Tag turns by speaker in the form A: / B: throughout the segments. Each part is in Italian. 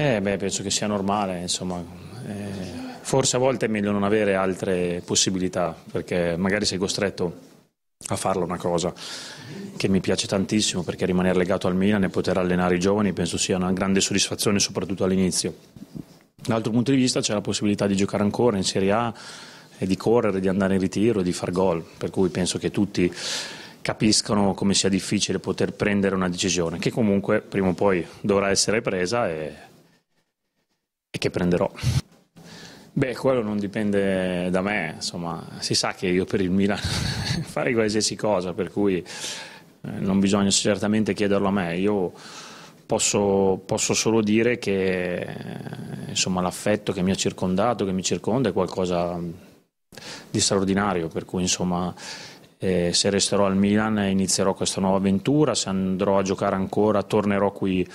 A: Eh, beh, penso che sia normale, insomma. Eh, forse a volte è meglio non avere altre possibilità, perché magari sei costretto a farla una cosa che mi piace tantissimo, perché rimanere legato al Milan e poter allenare i giovani penso sia una grande soddisfazione, soprattutto all'inizio. Dall'altro punto di vista c'è la possibilità di giocare ancora in Serie A e di correre, di andare in ritiro, di far gol, per cui penso che tutti capiscono come sia difficile poter prendere una decisione che comunque prima o poi dovrà essere presa e e che prenderò. Beh, quello non dipende da me, insomma, si sa che io per il Milan farei qualsiasi cosa, per cui eh, non bisogna certamente chiederlo a me. Io posso, posso solo dire che eh, insomma, l'affetto che mi ha circondato, che mi circonda, è qualcosa di straordinario, per cui insomma, eh, se resterò al Milan inizierò questa nuova avventura, se andrò a giocare ancora tornerò qui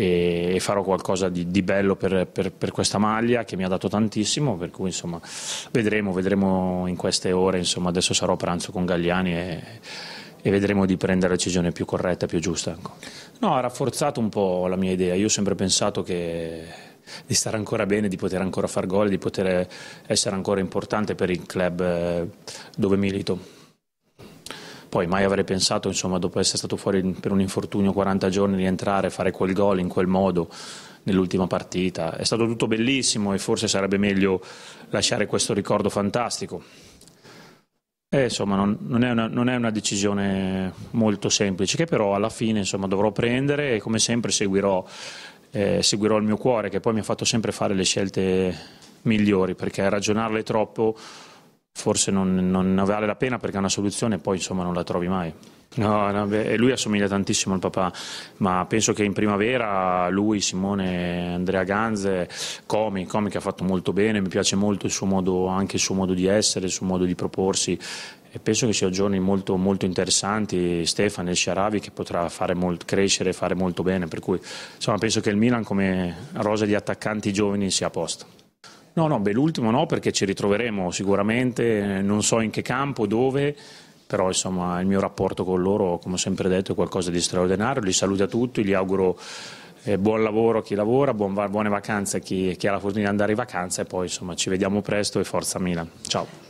A: e, e farò qualcosa di, di bello per, per, per, questa maglia che mi ha dato tantissimo, per cui insomma vedremo, vedremo in queste ore, insomma adesso sarò a pranzo con Gagliani e, e vedremo di prendere la decisione più corretta, più giusta. Ecco. No, ha rafforzato un po' la mia idea, io ho sempre pensato che di stare ancora bene, di poter ancora far gol, di poter essere ancora importante per il club eh, dove milito. Poi mai avrei pensato, insomma, dopo essere stato fuori per un infortunio 40 giorni, rientrare, fare quel gol in quel modo nell'ultima partita. È stato tutto bellissimo e forse sarebbe meglio lasciare questo ricordo fantastico. E, eh, insomma, non, non, è una, non, è una, decisione molto semplice, che però alla fine insomma, dovrò prendere e come sempre seguirò, eh, seguirò il mio cuore, che poi mi ha fatto sempre fare le scelte migliori, perché ragionarle troppo forse non, non vale la pena perché è una soluzione e poi insomma non la trovi mai. No, no, beh, lui assomiglia tantissimo al papà, ma penso che in primavera lui, Simone, Andrea Ganze, Comi, Comi che ha fatto molto bene, mi piace molto il suo modo, anche il suo modo di essere, il suo modo di proporsi e penso che siano giorni molto, molto interessanti, Stefano e Sciaravi che potrà fare molt, crescere e fare molto bene, per cui insomma, penso che il Milan come rosa di attaccanti giovani sia a posto. No, no, beh, l'ultimo no, perché ci ritroveremo sicuramente, eh, non so in che campo, dove, però insomma il mio rapporto con loro, come ho sempre detto, è qualcosa di straordinario. Li saluto a tutti, gli auguro eh, buon lavoro a chi lavora, buon, buone vacanze a chi, chi ha la fortuna di andare in vacanza e poi insomma ci vediamo presto e forza Milan. Ciao.